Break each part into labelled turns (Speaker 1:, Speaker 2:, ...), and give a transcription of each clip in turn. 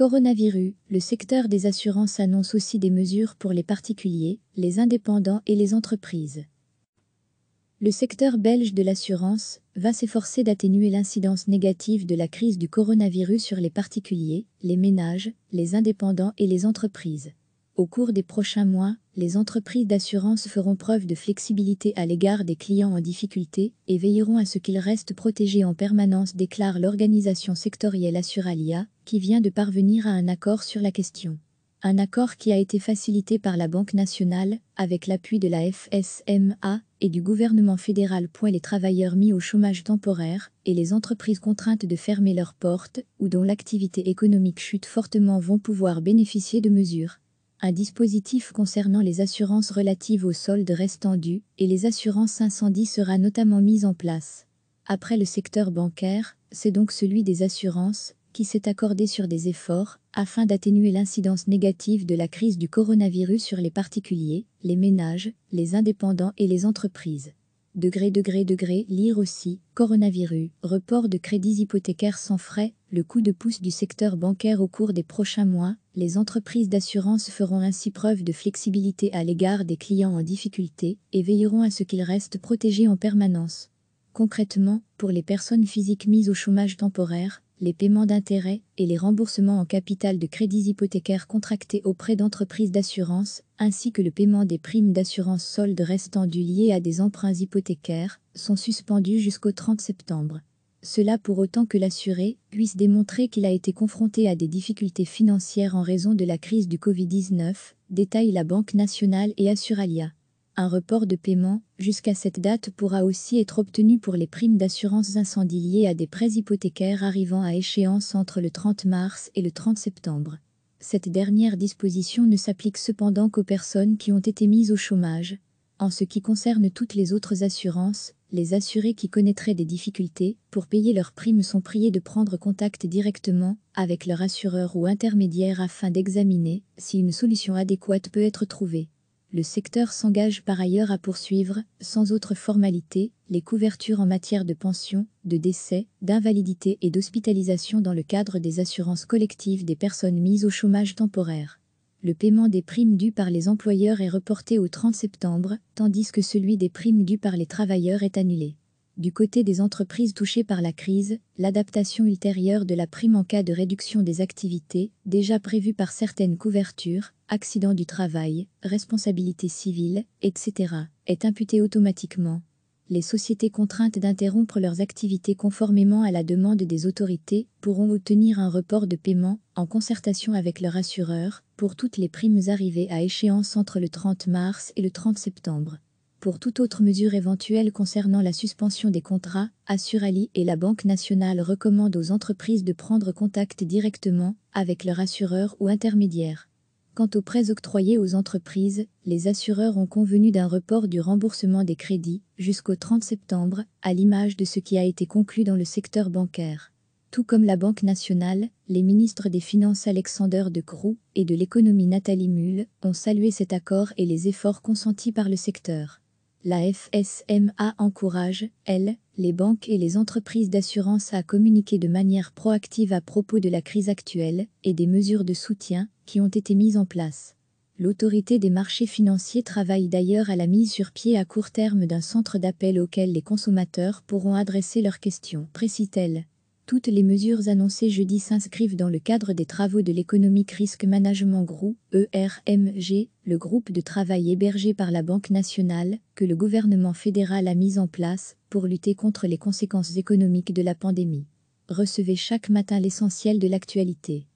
Speaker 1: Coronavirus, le secteur des assurances annonce aussi des mesures pour les particuliers, les indépendants et les entreprises. Le secteur belge de l'assurance va s'efforcer d'atténuer l'incidence négative de la crise du coronavirus sur les particuliers, les ménages, les indépendants et les entreprises. Au cours des prochains mois, les entreprises d'assurance feront preuve de flexibilité à l'égard des clients en difficulté et veilleront à ce qu'ils restent protégés en permanence, déclare l'organisation sectorielle Assuralia, qui vient de parvenir à un accord sur la question. Un accord qui a été facilité par la Banque nationale, avec l'appui de la FSMA et du gouvernement fédéral. Les travailleurs mis au chômage temporaire et les entreprises contraintes de fermer leurs portes ou dont l'activité économique chute fortement vont pouvoir bénéficier de mesures un dispositif concernant les assurances relatives aux soldes restants dus et les assurances incendie sera notamment mis en place. Après le secteur bancaire, c'est donc celui des assurances qui s'est accordé sur des efforts afin d'atténuer l'incidence négative de la crise du coronavirus sur les particuliers, les ménages, les indépendants et les entreprises. Degré, degré, degré, lire aussi, coronavirus, report de crédits hypothécaires sans frais, le coup de pouce du secteur bancaire au cours des prochains mois, les entreprises d'assurance feront ainsi preuve de flexibilité à l'égard des clients en difficulté et veilleront à ce qu'ils restent protégés en permanence. Concrètement, pour les personnes physiques mises au chômage temporaire, les paiements d'intérêts et les remboursements en capital de crédits hypothécaires contractés auprès d'entreprises d'assurance, ainsi que le paiement des primes d'assurance solde restant du liées à des emprunts hypothécaires, sont suspendus jusqu'au 30 septembre. Cela pour autant que l'assuré puisse démontrer qu'il a été confronté à des difficultés financières en raison de la crise du Covid-19, détaille la Banque nationale et Assuralia. Un report de paiement jusqu'à cette date pourra aussi être obtenu pour les primes d'assurance incendie liées à des prêts hypothécaires arrivant à échéance entre le 30 mars et le 30 septembre. Cette dernière disposition ne s'applique cependant qu'aux personnes qui ont été mises au chômage. En ce qui concerne toutes les autres assurances, les assurés qui connaîtraient des difficultés pour payer leurs primes sont priés de prendre contact directement avec leur assureur ou intermédiaire afin d'examiner si une solution adéquate peut être trouvée. Le secteur s'engage par ailleurs à poursuivre, sans autre formalité, les couvertures en matière de pension, de décès, d'invalidité et d'hospitalisation dans le cadre des assurances collectives des personnes mises au chômage temporaire. Le paiement des primes dues par les employeurs est reporté au 30 septembre, tandis que celui des primes dues par les travailleurs est annulé. Du côté des entreprises touchées par la crise, l'adaptation ultérieure de la prime en cas de réduction des activités, déjà prévue par certaines couvertures, accident du travail, responsabilité civile, etc., est imputé automatiquement. Les sociétés contraintes d'interrompre leurs activités conformément à la demande des autorités pourront obtenir un report de paiement, en concertation avec leur assureur, pour toutes les primes arrivées à échéance entre le 30 mars et le 30 septembre. Pour toute autre mesure éventuelle concernant la suspension des contrats, Assurali et la Banque nationale recommandent aux entreprises de prendre contact directement avec leur assureur ou intermédiaire. Quant aux prêts octroyés aux entreprises, les assureurs ont convenu d'un report du remboursement des crédits jusqu'au 30 septembre, à l'image de ce qui a été conclu dans le secteur bancaire. Tout comme la Banque nationale, les ministres des Finances Alexander de Croo et de l'économie Nathalie mull ont salué cet accord et les efforts consentis par le secteur. La FSMA encourage, elle, les banques et les entreprises d'assurance à communiquer de manière proactive à propos de la crise actuelle et des mesures de soutien qui ont été mises en place. L'autorité des marchés financiers travaille d'ailleurs à la mise sur pied à court terme d'un centre d'appel auquel les consommateurs pourront adresser leurs questions, précise-t-elle. Toutes les mesures annoncées jeudi s'inscrivent dans le cadre des travaux de l'économique risque Management Group, ERMG, le groupe de travail hébergé par la Banque nationale, que le gouvernement fédéral a mis en place pour lutter contre les conséquences économiques de la pandémie. Recevez chaque matin l'essentiel de l'actualité.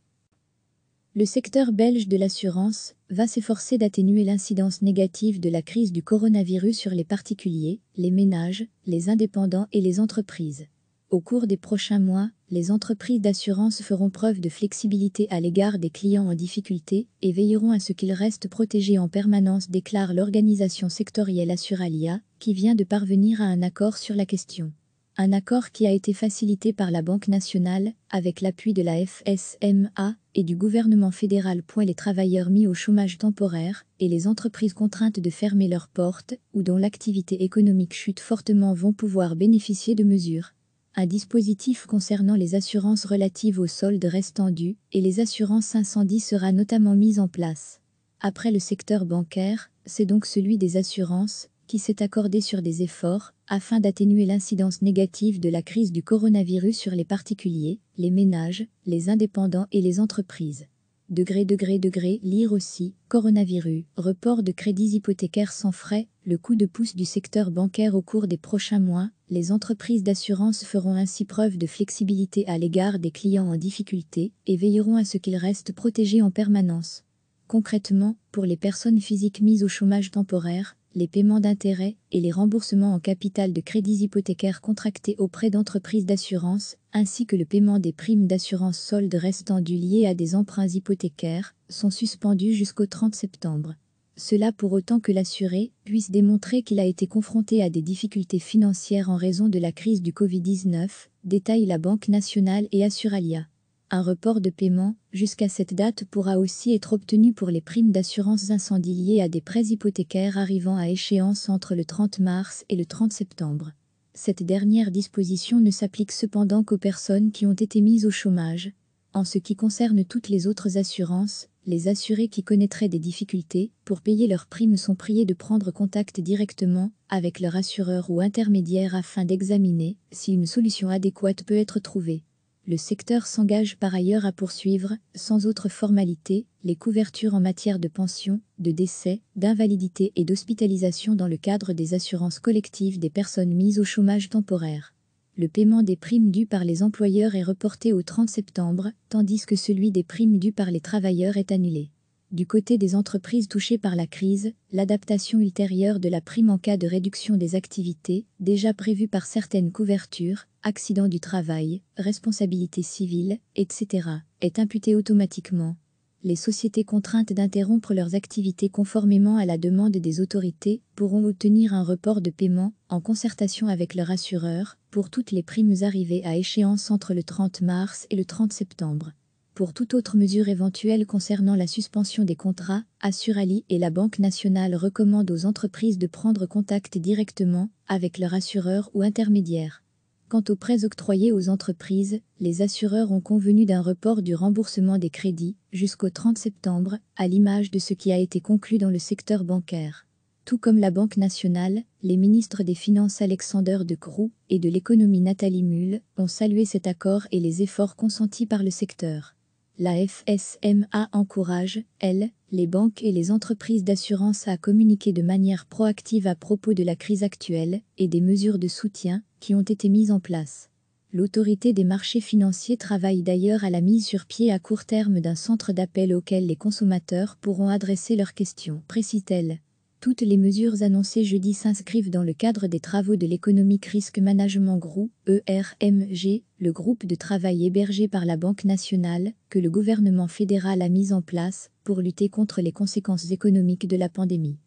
Speaker 1: Le secteur belge de l'assurance va s'efforcer d'atténuer l'incidence négative de la crise du coronavirus sur les particuliers, les ménages, les indépendants et les entreprises. Au cours des prochains mois, les entreprises d'assurance feront preuve de flexibilité à l'égard des clients en difficulté et veilleront à ce qu'ils restent protégés en permanence, déclare l'organisation sectorielle Assuralia, qui vient de parvenir à un accord sur la question. Un accord qui a été facilité par la Banque nationale, avec l'appui de la FSMA et du gouvernement fédéral. Les travailleurs mis au chômage temporaire et les entreprises contraintes de fermer leurs portes ou dont l'activité économique chute fortement vont pouvoir bénéficier de mesures un dispositif concernant les assurances relatives aux soldes restant dus et les assurances incendie sera notamment mis en place. Après le secteur bancaire, c'est donc celui des assurances qui s'est accordé sur des efforts afin d'atténuer l'incidence négative de la crise du coronavirus sur les particuliers, les ménages, les indépendants et les entreprises. Degré, degré, degré, lire aussi, coronavirus, report de crédits hypothécaires sans frais, le coup de pouce du secteur bancaire au cours des prochains mois, les entreprises d'assurance feront ainsi preuve de flexibilité à l'égard des clients en difficulté et veilleront à ce qu'ils restent protégés en permanence. Concrètement, pour les personnes physiques mises au chômage temporaire, les paiements d'intérêts et les remboursements en capital de crédits hypothécaires contractés auprès d'entreprises d'assurance, ainsi que le paiement des primes d'assurance solde restant du liées à des emprunts hypothécaires, sont suspendus jusqu'au 30 septembre. Cela pour autant que l'assuré puisse démontrer qu'il a été confronté à des difficultés financières en raison de la crise du Covid-19, détaille la Banque nationale et Assuralia. Un report de paiement jusqu'à cette date pourra aussi être obtenu pour les primes d'assurance incendie liées à des prêts hypothécaires arrivant à échéance entre le 30 mars et le 30 septembre. Cette dernière disposition ne s'applique cependant qu'aux personnes qui ont été mises au chômage. En ce qui concerne toutes les autres assurances, les assurés qui connaîtraient des difficultés pour payer leurs primes sont priés de prendre contact directement avec leur assureur ou intermédiaire afin d'examiner si une solution adéquate peut être trouvée. Le secteur s'engage par ailleurs à poursuivre, sans autre formalité, les couvertures en matière de pension, de décès, d'invalidité et d'hospitalisation dans le cadre des assurances collectives des personnes mises au chômage temporaire. Le paiement des primes dues par les employeurs est reporté au 30 septembre, tandis que celui des primes dues par les travailleurs est annulé. Du côté des entreprises touchées par la crise, l'adaptation ultérieure de la prime en cas de réduction des activités, déjà prévue par certaines couvertures, accidents du travail, responsabilité civile, etc., est imputée automatiquement. Les sociétés contraintes d'interrompre leurs activités conformément à la demande des autorités pourront obtenir un report de paiement, en concertation avec leur assureur, pour toutes les primes arrivées à échéance entre le 30 mars et le 30 septembre pour toute autre mesure éventuelle concernant la suspension des contrats, Assurali et la Banque nationale recommandent aux entreprises de prendre contact directement avec leur assureur ou intermédiaire. Quant aux prêts octroyés aux entreprises, les assureurs ont convenu d'un report du remboursement des crédits jusqu'au 30 septembre, à l'image de ce qui a été conclu dans le secteur bancaire. Tout comme la Banque nationale, les ministres des Finances Alexander de Croo et de l'économie Nathalie Mull ont salué cet accord et les efforts consentis par le secteur. La FSMA encourage, elle, les banques et les entreprises d'assurance à communiquer de manière proactive à propos de la crise actuelle et des mesures de soutien qui ont été mises en place. L'autorité des marchés financiers travaille d'ailleurs à la mise sur pied à court terme d'un centre d'appel auquel les consommateurs pourront adresser leurs questions, précise-t-elle. Toutes les mesures annoncées jeudi s'inscrivent dans le cadre des travaux de l'économique risque Management Group, ERMG, le groupe de travail hébergé par la Banque nationale, que le gouvernement fédéral a mis en place pour lutter contre les conséquences économiques de la pandémie.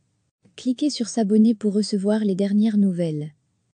Speaker 1: Cliquez sur S'abonner pour recevoir les dernières nouvelles.